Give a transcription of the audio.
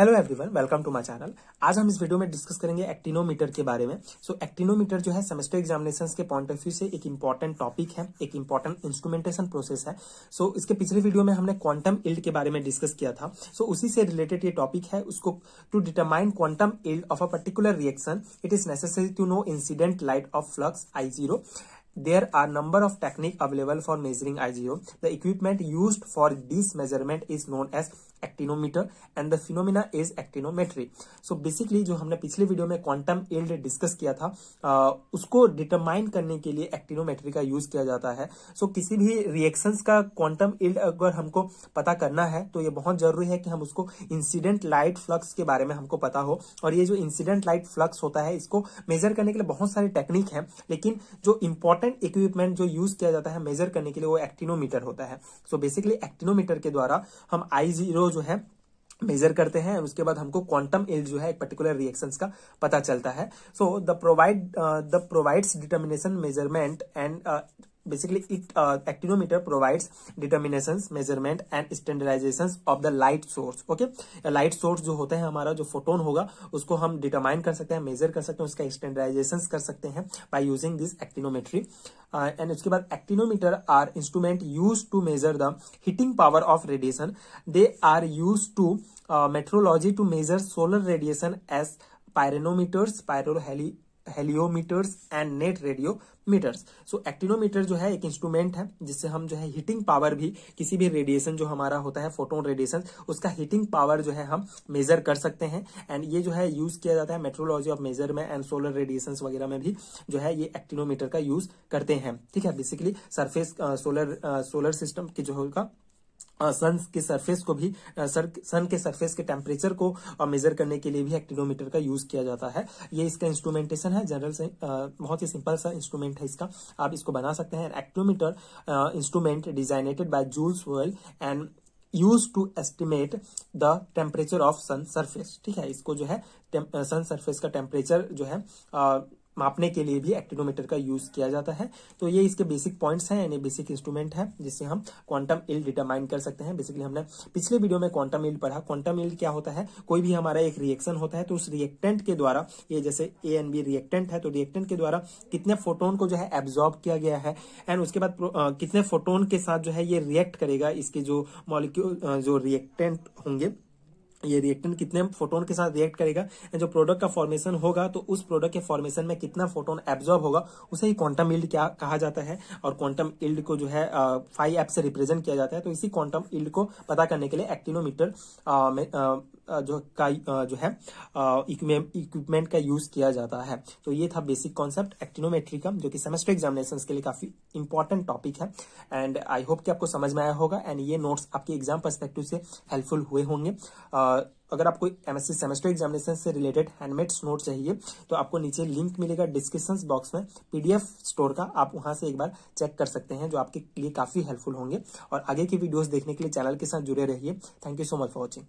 hello everyone welcome to my channel आज हम इस वीडियो में डिस्कस करेंगे एक्टिनोमीटर के बारे में सो so, एक्टिनोमीटर जो है सेमेस्टर एग्जामिनेशन के पॉइंट ऑफ व्यू से एक इम्पॉर्टेंट टॉपिक है एक इम्पॉर्टेंट इंस्ट्रूमेंटेशन प्रोसेस है सो so, इसके पिछले वीडियो में हमने क्वांटम इल्ड के बारे में डिस्कस किया था सो so, उसी से रिलेटेड ये टॉपिक है उसको to determine quantum yield of a particular reaction it is necessary to know incident light of flux I zero are number of technique available for measuring I zero the equipment use for this measurement is known as actinometer and the phenomena is actinometry so basically जो हमने पिछले video में quantum yield discuss किया था आ, उसको determine करने के लिए एक्टिनोमेट्री का यूज किया जाता है सो so, किसी भी रिएक्शन का क्वांटम एल्ड अगर हमको पता करना है तो ये बहुत जरूरी है कि हम उसको इंसिडेंट लाइट फ्लक्स के बारे में हमको पता हो और ये जो इंसिडेंट लाइट फ्लक्स होता है इसको मेजर करने के लिए बहुत सारे टेक्निक है लेकिन जो इंपॉर्टेंट इक्विपमेंट जो यूज किया जाता है मेजर करने के लिए वो एक्टिनोमीटर होता है सो बेसिकली एक्टिनोमीटर के द्वारा हम आई जीरो जो है मेजर करते हैं उसके बाद हमको क्वांटम इल जो है एक पर्टिकुलर रिएक्शंस का पता चलता है so the provide the provides determination measurement and basically it uh, actinometer provides determinations measurement and standardizations of the light source okay light source जो होता है हमारा जो फोटोन होगा उसको हम डिटरमाइन कर सकते हैं मेजर कर सकते हैं उसका स्टैंडर्डाइजेशन कर सकते हैं by using this actinometry and उसके बाद actinometer are instrument use to measure the heating power of radiation they are use to metrology to measure solar radiation as pyronometers pyroheli heliometers and net radiometers so actinometer जो है एक instrument है जिससे हम जो है हीटिंग पावर भी किसी भी रेडिएशन जो हमारा होता है फोटोन रेडिएशन उसका हीटिंग पावर जो है हम मेजर कर सकते हैं एंड ये जो है यूज किया जाता है मेट्रोलॉजी ऑफ मेजर में एंड सोलर रेडिएशन वगैरह में भी जो है ये एक्टिनोमीटर का यूज करते हैं ठीक है basically surface solar solar system की जो होगा सन के सरफेस को भी सन के सरफेस के टेम्परेचर को मेजर करने के लिए भी एक्टिनोमीटर का यूज किया जाता है ये इसका इंस्ट्रूमेंटेशन है जनरल से बहुत ही सिंपल सा इंस्ट्रूमेंट है इसका आप इसको बना सकते हैं actinometer instrument designated by Jules world and use to estimate the temperature of sun surface ठीक है इसको जो है सन सरफेस का टेम्परेचर जो है मापने के लिए भी एक्टिनोमीटर का यूज किया जाता है तो ये इसके बेसिक पॉइंट्स हैं यानी बेसिक इंस्ट्रूमेंट है जिससे हम क्वांटम इल डिटरमाइन कर सकते हैं बेसिकली हमने पिछले वीडियो में क्वांटम इल पढ़ा क्वांटम इल क्या होता है कोई भी हमारा एक रिएक्शन होता है तो उस रिएक्टेंट के द्वारा ये जैसे ए एंड बी रिएक्टेंट है तो रिएक्टेंट के द्वारा कितने फोटोन को जो है एब्जॉर्ब किया गया है एंड उसके बाद कितने फोटोन के साथ जो है ये रिएक्ट करेगा इसके जो मॉलिक्यूल जो रिएक्टेंट होंगे ये रिएक्टेंट कितने फोटोन के साथ रिएक्ट करेगा जो प्रोडक्ट का फॉर्मेशन होगा तो उस प्रोडक्ट के फॉर्मेशन में कितना फोटोन एब्जॉर्ब होगा उसे ही क्वांटम इल्ड क्या कहा जाता है और क्वांटम इल्ड को जो है फाइव एप से रिप्रेजेंट किया जाता है तो इसी क्वांटम इल्ड को पता करने के लिए एक्टिनोमीटर जो का जो है इक्विपमेंट का यूज किया जाता है तो ये था बेसिक कॉन्सेप्ट एक्टिनोमेट्री का जो कि सेमेस्टर एग्जामिनेशन के लिए काफी इंपॉर्टेंट टॉपिक है एंड आई होप कि आपको समझ में आया होगा एंड ये नोट्स आपके एग्जाम परस्पेक्टिव से हेल्पफुल हुए होंगे अगर आपको एमएससी सेमेस्टर एग्जामिनेशन से रिलेटेड हैंडमेड नोट चाहिए तो आपको नीचे लिंक मिलेगा डिस्क्रिप्शन बॉक्स में पीडीएफ स्टोर का आप वहां से एक बार चेक कर सकते हैं जो आपके लिए काफी हेल्पफुल होंगे और आगे की वीडियोस देखने के लिए चैनल के साथ जुड़े रहिए thank you so much for watching